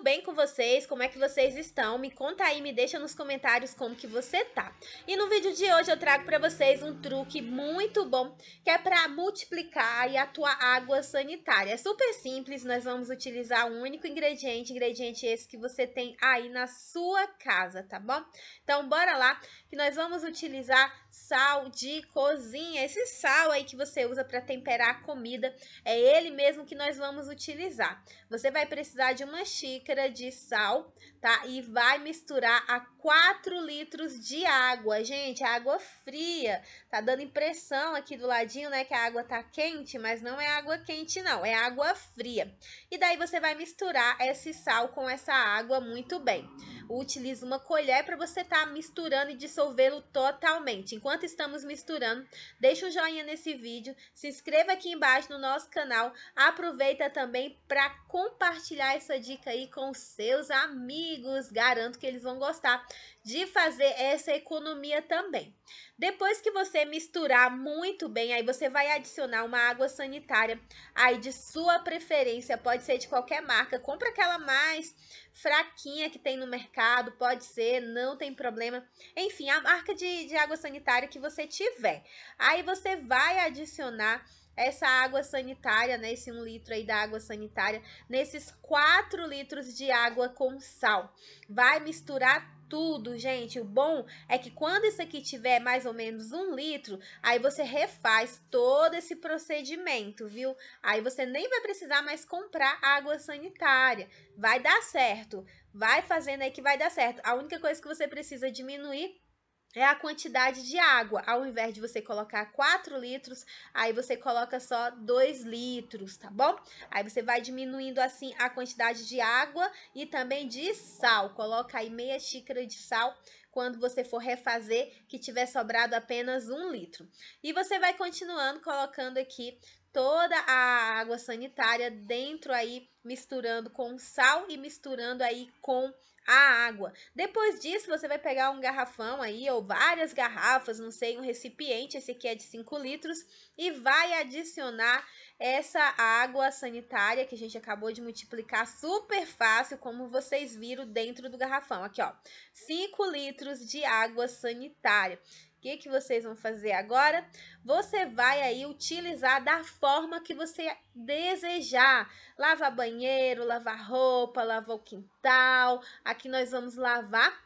tudo bem com vocês? Como é que vocês estão? Me conta aí, me deixa nos comentários como que você tá. E no vídeo de hoje eu trago para vocês um truque muito bom, que é para multiplicar e a tua água sanitária. É super simples, nós vamos utilizar um único ingrediente, ingrediente esse que você tem aí na sua casa, tá bom? Então bora lá, que nós vamos utilizar sal de cozinha. Esse sal aí que você usa para temperar a comida, é ele mesmo que nós vamos utilizar. Você vai precisar de uma xícara xícara de sal, tá? E vai misturar a 4 litros de água, gente, água fria. Tá dando impressão aqui do ladinho, né, que a água tá quente, mas não é água quente não, é água fria. E daí você vai misturar esse sal com essa água muito bem. Utilize uma colher para você estar tá misturando e dissolvê-lo totalmente. Enquanto estamos misturando, deixa um joinha nesse vídeo, se inscreva aqui embaixo no nosso canal, aproveita também para compartilhar essa dica aí com seus amigos, garanto que eles vão gostar de fazer essa economia também. Depois que você misturar muito bem, aí você vai adicionar uma água sanitária aí de sua preferência, pode ser de qualquer marca, compra aquela mais fraquinha que tem no mercado, pode ser, não tem problema. Enfim, a marca de, de água sanitária que você tiver. Aí você vai adicionar essa água sanitária, né, esse 1 um litro aí da água sanitária, nesses 4 litros de água com sal. Vai misturar tudo, gente. O bom é que quando isso aqui tiver mais ou menos um litro, aí você refaz todo esse procedimento, viu? Aí você nem vai precisar mais comprar água sanitária. Vai dar certo. Vai fazendo aí que vai dar certo. A única coisa que você precisa diminuir é a quantidade de água. Ao invés de você colocar 4 litros, aí você coloca só 2 litros, tá bom? Aí você vai diminuindo assim a quantidade de água e também de sal. Coloca aí meia xícara de sal quando você for refazer, que tiver sobrado apenas um litro. E você vai continuando colocando aqui toda a água sanitária dentro aí, misturando com sal e misturando aí com a água. Depois disso, você vai pegar um garrafão aí, ou várias garrafas, não sei, um recipiente, esse aqui é de 5 litros, e vai adicionar essa água sanitária que a gente acabou de multiplicar super fácil, como vocês viram dentro do garrafão. Aqui, ó, 5 litros de água sanitária. O que, que vocês vão fazer agora? Você vai aí utilizar da forma que você desejar. Lavar banheiro, lavar roupa, lavar o quintal. Aqui nós vamos lavar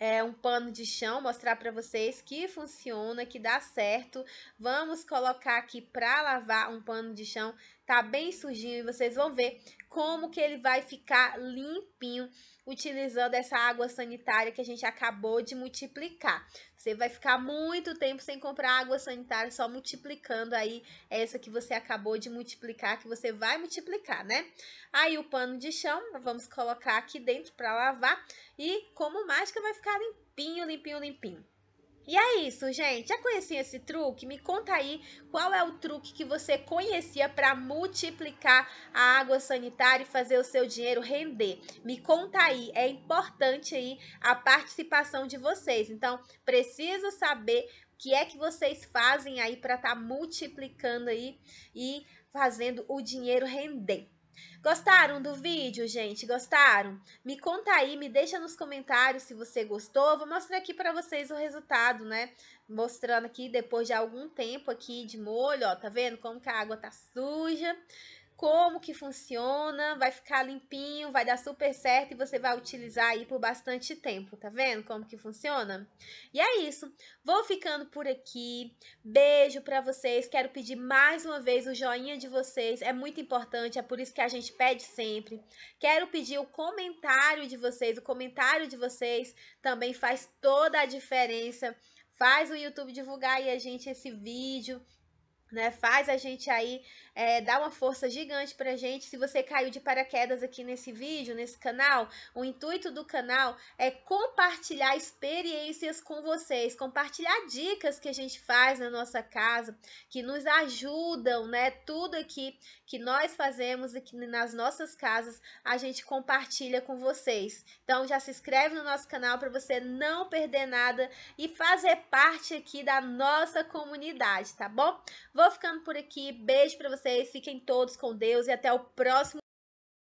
é, um pano de chão, mostrar para vocês que funciona, que dá certo. Vamos colocar aqui para lavar um pano de chão tá bem sujinho e vocês vão ver como que ele vai ficar limpinho utilizando essa água sanitária que a gente acabou de multiplicar. Você vai ficar muito tempo sem comprar água sanitária, só multiplicando aí essa que você acabou de multiplicar, que você vai multiplicar, né? Aí o pano de chão, vamos colocar aqui dentro para lavar e como mágica vai ficar limpinho, limpinho, limpinho. E é isso, gente. Já conhecia esse truque? Me conta aí qual é o truque que você conhecia para multiplicar a água sanitária e fazer o seu dinheiro render. Me conta aí. É importante aí a participação de vocês. Então, preciso saber o que é que vocês fazem aí para estar tá multiplicando aí e fazendo o dinheiro render. Gostaram do vídeo, gente? Gostaram? Me conta aí, me deixa nos comentários se você gostou. Vou mostrar aqui para vocês o resultado, né? Mostrando aqui depois de algum tempo aqui de molho, ó, tá vendo como que a água tá suja como que funciona, vai ficar limpinho, vai dar super certo e você vai utilizar aí por bastante tempo, tá vendo como que funciona? E é isso, vou ficando por aqui, beijo pra vocês, quero pedir mais uma vez o joinha de vocês, é muito importante, é por isso que a gente pede sempre. Quero pedir o comentário de vocês, o comentário de vocês também faz toda a diferença, faz o YouTube divulgar aí a gente esse vídeo, né? Faz a gente aí é, dar uma força gigante pra gente. Se você caiu de paraquedas aqui nesse vídeo, nesse canal, o intuito do canal é compartilhar experiências com vocês, compartilhar dicas que a gente faz na nossa casa, que nos ajudam, né? Tudo aqui que nós fazemos aqui nas nossas casas, a gente compartilha com vocês. Então já se inscreve no nosso canal para você não perder nada e fazer parte aqui da nossa comunidade, tá bom? vou ficando por aqui. Beijo para vocês, fiquem todos com Deus e até o próximo